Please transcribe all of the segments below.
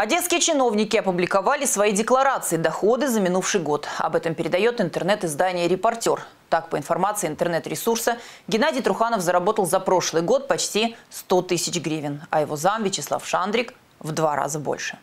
Одесские а чиновники опубликовали свои декларации доходы за минувший год. Об этом передает интернет-издание «Репортер». Так, по информации интернет-ресурса, Геннадий Труханов заработал за прошлый год почти 100 тысяч гривен, а его зам Вячеслав Шандрик в два раза больше.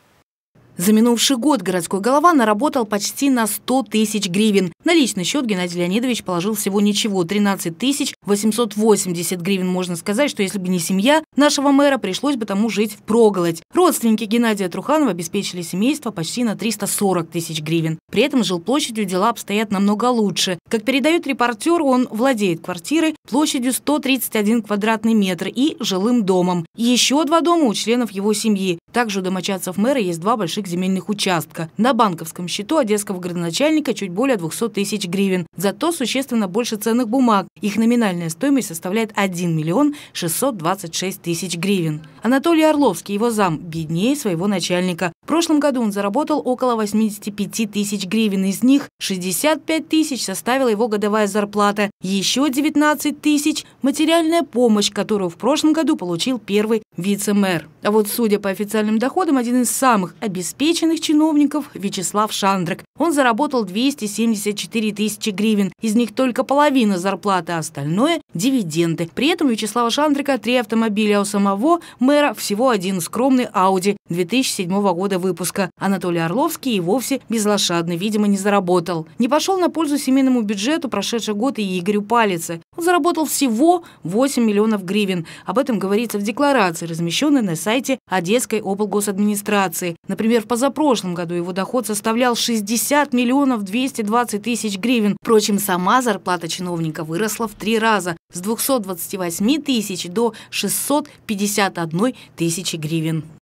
За минувший год городской голова наработал почти на 100 тысяч гривен. На личный счет Геннадий Леонидович положил всего ничего – 13 тысяч 880 гривен. Можно сказать, что если бы не семья нашего мэра, пришлось бы тому жить в проголодь. Родственники Геннадия Труханова обеспечили семейство почти на 340 тысяч гривен. При этом жилплощадью дела обстоят намного лучше. Как передает репортер, он владеет квартирой площадью 131 квадратный метр и жилым домом. Еще два дома у членов его семьи. Также у домочадцев мэра есть два больших соток земельных участка. На банковском счету одесского градоначальника чуть более 200 тысяч гривен. Зато существенно больше ценных бумаг. Их номинальная стоимость составляет 1 миллион 626 тысяч гривен. Анатолий Орловский, его зам, беднее своего начальника. В прошлом году он заработал около 85 тысяч гривен. Из них 65 тысяч составила его годовая зарплата. Еще 19 тысяч – материальная помощь, которую в прошлом году получил первый вице-мэр. А вот, судя по официальным доходам, один из самых обеспеченных чиновников – Вячеслав Шандрак. Он заработал 274 тысячи гривен. Из них только половина зарплаты, а остальное – дивиденды. При этом у Вячеслава Шандрака три автомобиля, а у самого мэра всего один скромный Audi 2007 года выпуска. Анатолий Орловский и вовсе безлошадный, видимо, не заработал. Не пошел на пользу семейному бюджету прошедший год и Игорю Палице. Он заработал всего 8 миллионов гривен. Об этом говорится в декларации, размещенной на сайте Одесской облгосадминистрации. Например, в позапрошлом году его доход составлял 60 миллионов 220 тысяч гривен. Впрочем, сама зарплата чиновника выросла в три раза – с 228 тысяч до 651 тысячи гривен.